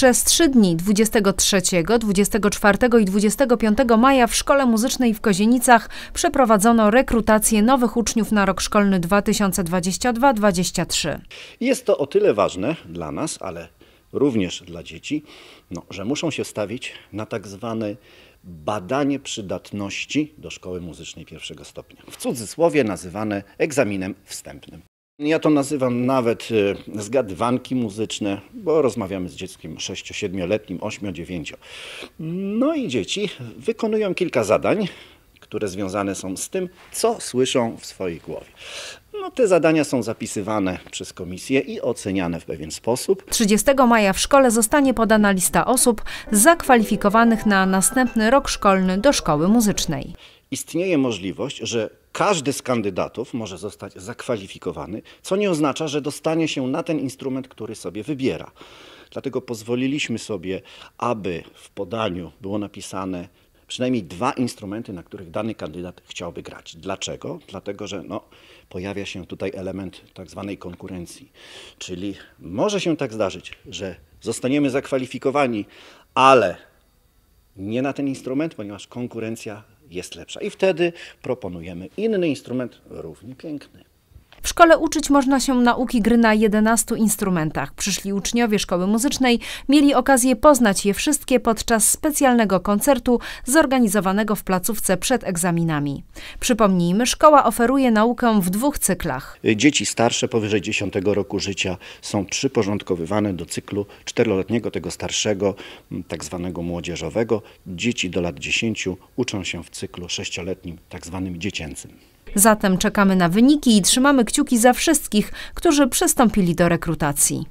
Przez trzy dni 23, 24 i 25 maja w Szkole Muzycznej w Kozienicach przeprowadzono rekrutację nowych uczniów na rok szkolny 2022-2023. Jest to o tyle ważne dla nas, ale również dla dzieci, no, że muszą się stawić na tak zwane badanie przydatności do szkoły muzycznej pierwszego stopnia. W cudzysłowie nazywane egzaminem wstępnym. Ja to nazywam nawet y, zgadywanki muzyczne, bo rozmawiamy z dzieckiem 6-7-letnim, 8-9. No i dzieci wykonują kilka zadań, które związane są z tym, co słyszą w swojej głowie. No, te zadania są zapisywane przez komisję i oceniane w pewien sposób. 30 maja w szkole zostanie podana lista osób zakwalifikowanych na następny rok szkolny do szkoły muzycznej. Istnieje możliwość, że każdy z kandydatów może zostać zakwalifikowany, co nie oznacza, że dostanie się na ten instrument, który sobie wybiera. Dlatego pozwoliliśmy sobie, aby w podaniu było napisane przynajmniej dwa instrumenty, na których dany kandydat chciałby grać. Dlaczego? Dlatego, że no, pojawia się tutaj element tak zwanej konkurencji. Czyli może się tak zdarzyć, że zostaniemy zakwalifikowani, ale nie na ten instrument, ponieważ konkurencja jest lepsza. I wtedy proponujemy inny instrument, równie piękny. W szkole uczyć można się nauki gry na 11 instrumentach. Przyszli uczniowie szkoły muzycznej mieli okazję poznać je wszystkie podczas specjalnego koncertu zorganizowanego w placówce przed egzaminami. Przypomnijmy, szkoła oferuje naukę w dwóch cyklach. Dzieci starsze powyżej 10 roku życia są przyporządkowywane do cyklu czteroletniego, tego starszego, tak zwanego młodzieżowego. Dzieci do lat 10 uczą się w cyklu sześcioletnim, tak zwanym dziecięcym. Zatem czekamy na wyniki i trzymamy kciuki za wszystkich, którzy przystąpili do rekrutacji.